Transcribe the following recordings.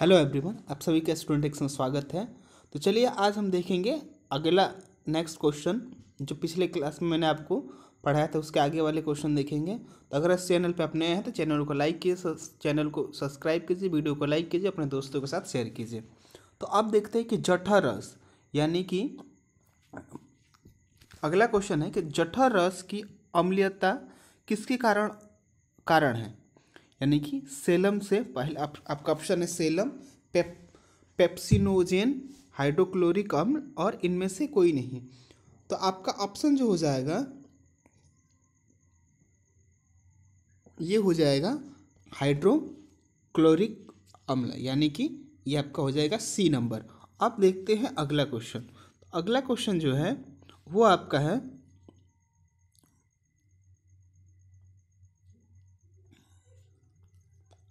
hello everyone आप सभी का स्टूडेंट एक्शन स्वागत है तो चलिए आज हम देखेंगे अगला नेक्स्ट क्वेश्चन जो पिछले क्लास में मैंने आपको पढ़ाया था उसके आगे वाले क्वेश्चन देखेंगे तो अगर इस चैनल पे आप नए हैं तो चैनल को लाइक कीजिए चैनल को सब्सक्राइब कीजिए वीडियो को लाइक कीजिए अपने दोस्तों के साथ शेयर कीजिए तो अब देखते हैं कि जठर रस यानी कि अगला क्वेश्चन है कि जठर रस की अम्लीयता किसके कारण कारण है यानी कि सेलम से पहले आप, आपका ऑप्शन है सेलम पेप पेप्सिनोजेन हाइड्रोक्लोरिक अम्ल और इनमें से कोई नहीं तो आपका ऑप्शन जो हो जाएगा ये हो जाएगा हाइड्रोक्लोरिक अम्ल यानी कि ये आपका हो जाएगा सी नंबर अब देखते हैं अगला क्वेश्चन तो अगला क्वेश्चन जो है वो आपका है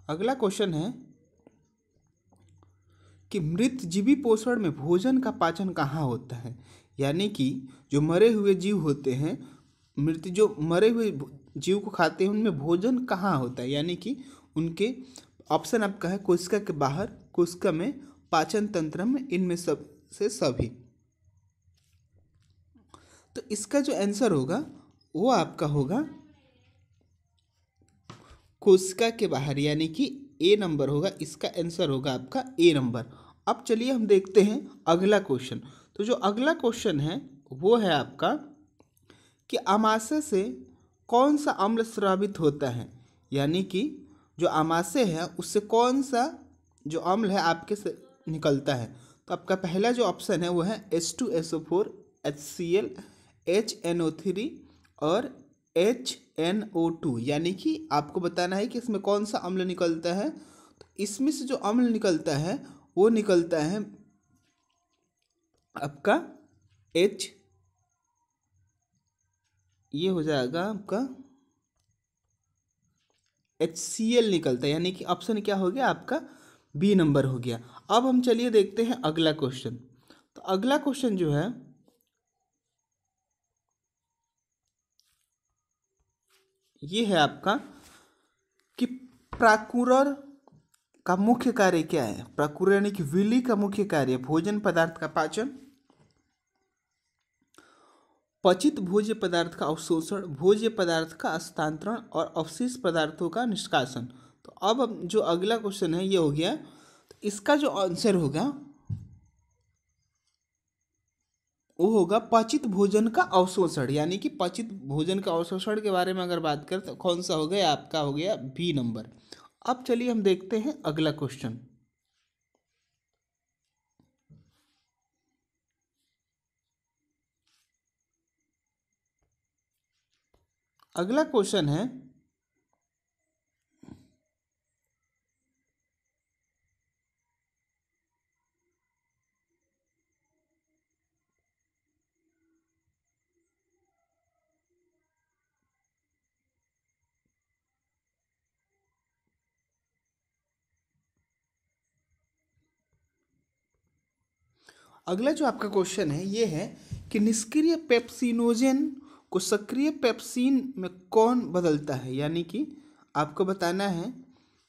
अगला क्वेश्चन है कि मृत जीवी पोषण में भोजन का पाचन कहाँ होता है यानी कि जो मरे हुए जीव होते हैं मृत जो मरे हुए जीव को खाते हैं उनमें भोजन कहाँ होता है यानी कि उनके ऑप्शन आपका है कोशिका के बाहर कोशिका में पाचन तंत्र में इनमें सब से सभी तो इसका जो आंसर होगा वो आपका होगा कोशिका के बाहर यानी कि ए नंबर होगा इसका आंसर होगा आपका ए नंबर अब चलिए हम देखते हैं अगला क्वेश्चन तो जो अगला क्वेश्चन है वो है आपका कि आमाशय से कौन सा अम्ल स्रावित होता है यानी कि जो आमाशय है उससे कौन सा जो अम्ल है आपके से निकलता है तो आपका पहला जो ऑप्शन है वो है H two S O four H C L H N O three और एच एन ओ टू यानी कि आपको बताना है कि इसमें कौन सा अम्ल निकलता है तो इसमें से जो अम्ल निकलता है वो निकलता है आपका एच ये हो जाएगा आपका एच सी एल निकलता है यानी कि ऑप्शन क्या हो गया आपका बी नंबर हो गया अब हम चलिए देखते हैं अगला क्वेश्चन तो अगला क्वेश्चन जो है ये है आपका कि प्राकुरर का मुख्य कार्य क्या है प्राकुर यानी कि विली का मुख्य कार्य भोजन पदार्थ का पाचन पचित भोज्य पदार्थ का अवशोषण भोज्य पदार्थ का हस्तांतरण और अवशेष पदार्थों का निष्कासन तो अब जो अगला क्वेश्चन है ये हो गया तो इसका जो आंसर होगा वो होगा पाचित भोजन का अवशोषण यानी कि पाचित भोजन का अवशोषण के बारे में अगर बात करें तो कौन सा हो गया आपका हो गया बी नंबर अब चलिए हम देखते हैं अगला क्वेश्चन अगला क्वेश्चन है अगला जो आपका क्वेश्चन है ये है कि निष्क्रिय पेप्सिनोजन को सक्रिय पेप्सिन में कौन बदलता है यानी कि आपको बताना है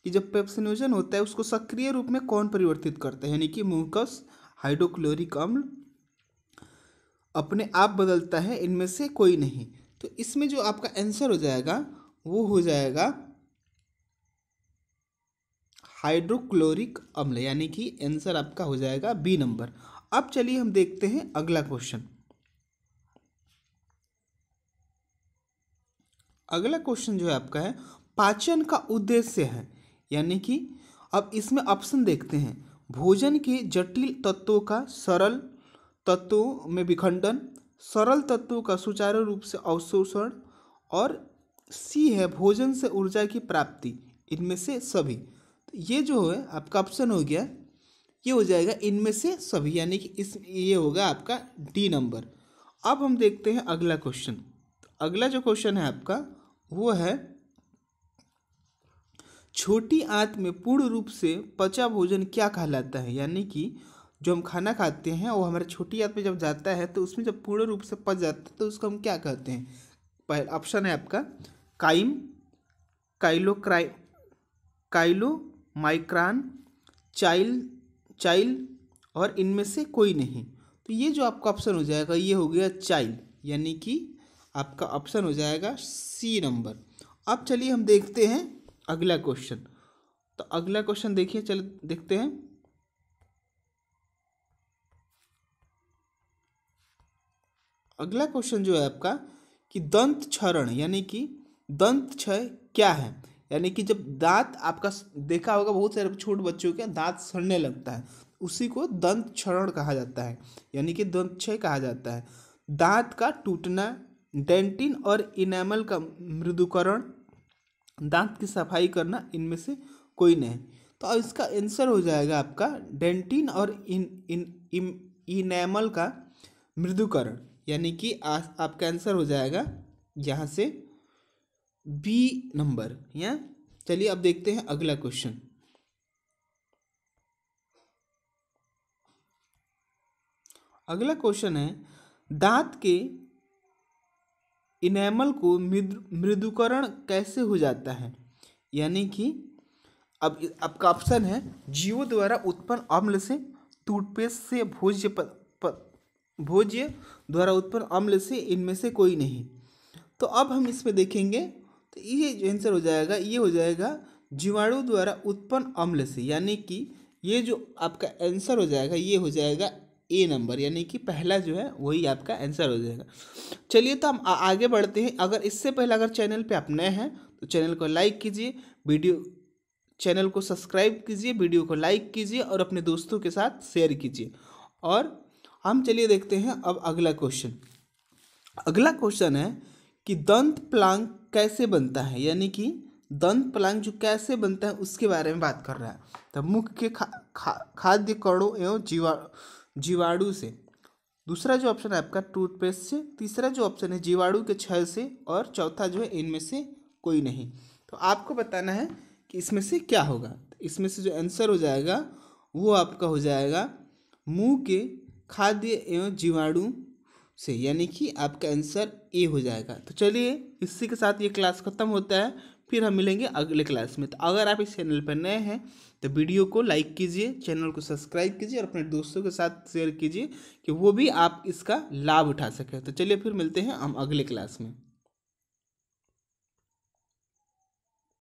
कि जब पेप्सिनोजन होता है उसको सक्रिय रूप में कौन परिवर्तित करता है यानी कि मूकस हाइड्रोक्लोरिक अम्ल अपने आप बदलता है इनमें से कोई नहीं तो इसमें जो आपका आंसर हो जाएगा वो हो जाएगा हाइड्रोक्लोरिक अम्ल यानी कि आंसर आपका हो जाएगा बी नंबर अब चलिए हम देखते हैं अगला क्वेश्चन अगला क्वेश्चन जो है आपका है पाचन का उद्देश्य है यानी कि अब इसमें ऑप्शन देखते हैं भोजन के जटिल तत्वों का सरल तत्वों में विखंडन सरल तत्वों का सुचारू रूप से अवशोषण और सी है भोजन से ऊर्जा की प्राप्ति इनमें से सभी तो ये जो है आपका ऑप्शन हो गया ये हो जाएगा इनमें से सभी यानी कि इस ये होगा आपका डी नंबर अब हम देखते हैं अगला क्वेश्चन तो अगला जो क्वेश्चन है आपका वो है छोटी आंत में पूर्ण रूप से पचा भोजन क्या कहलाता है यानी कि जो हम खाना खाते हैं वो हमारे छोटी आंत में जब जाता है तो उसमें जब पूर्ण रूप से पच जाता है तो उसको हम क्या कहते हैं पहला ऑप्शन है आपका काइम काइलो क्राइ काइलो माइक्रान चाइल्ड चाइल्ड और इनमें से कोई नहीं तो ये जो आपका ऑप्शन हो जाएगा ये हो गया चाइल्ड यानी कि आपका ऑप्शन हो जाएगा सी नंबर अब चलिए हम देखते हैं अगला क्वेश्चन तो अगला क्वेश्चन देखिए चल देखते हैं अगला क्वेश्चन जो है आपका कि दंत क्षरण यानी कि दंत क्षय क्या है यानी कि जब दांत आपका देखा होगा बहुत सारे छोटे बच्चों के दांत सड़ने लगता है उसी को दंत क्षरण कहा जाता है यानी कि दंत क्षय कहा जाता है दांत का टूटना डेंटिन और इनेमल का मृदुकरण दांत की सफाई करना इनमें से कोई नहीं तो अब इसका आंसर हो जाएगा आपका डेंटिन और इन इन इनेमल का मृदुकरण यानी कि आपका आंसर हो जाएगा यहाँ से बी नंबर या चलिए अब देखते हैं अगला क्वेश्चन अगला क्वेश्चन है दांत के इनेमल को मृदुकरण कैसे हो जाता है यानी कि अब आपका ऑप्शन है जीवो द्वारा उत्पन्न अम्ल से टूथपेस्ट से भोज्य भोज्य द्वारा उत्पन्न अम्ल से इनमें से कोई नहीं तो अब हम इसमें देखेंगे तो ये जो आंसर हो जाएगा ये हो जाएगा जीवाणु द्वारा उत्पन्न अम्ल से यानी कि ये जो आपका आंसर हो जाएगा ये हो जाएगा ए नंबर यानी कि पहला जो है वही आपका आंसर हो जाएगा चलिए तो हम आगे बढ़ते हैं अगर इससे पहले अगर चैनल पे आप नए हैं तो चैनल को लाइक कीजिए वीडियो चैनल को सब्सक्राइब कीजिए वीडियो को लाइक कीजिए और अपने दोस्तों के साथ शेयर कीजिए और हम चलिए देखते हैं अब अगला क्वेश्चन अगला क्वेश्चन है कि दंत प्लांग कैसे बनता है यानी कि दंत पलांग जो कैसे बनता है उसके बारे में बात कर रहा है तो मुख के खा, खा खाद्य कणों एवं जीवा जीवाणु से दूसरा जो ऑप्शन है आपका टूथपेस्ट से तीसरा जो ऑप्शन है जीवाणु के छह से और चौथा जो है इनमें से कोई नहीं तो आपको बताना है कि इसमें से क्या होगा इसमें से जो आंसर हो जाएगा वो आपका हो जाएगा मुंह के खाद्य एवं जीवाणु से यानी कि आपका आंसर ए हो जाएगा तो चलिए इसी के साथ ये क्लास ख़त्म होता है फिर हम मिलेंगे अगले क्लास में तो अगर आप इस चैनल पर नए हैं तो वीडियो को लाइक कीजिए चैनल को सब्सक्राइब कीजिए और अपने दोस्तों के साथ शेयर कीजिए कि वो भी आप इसका लाभ उठा सकें तो चलिए फिर मिलते हैं हम अगले क्लास में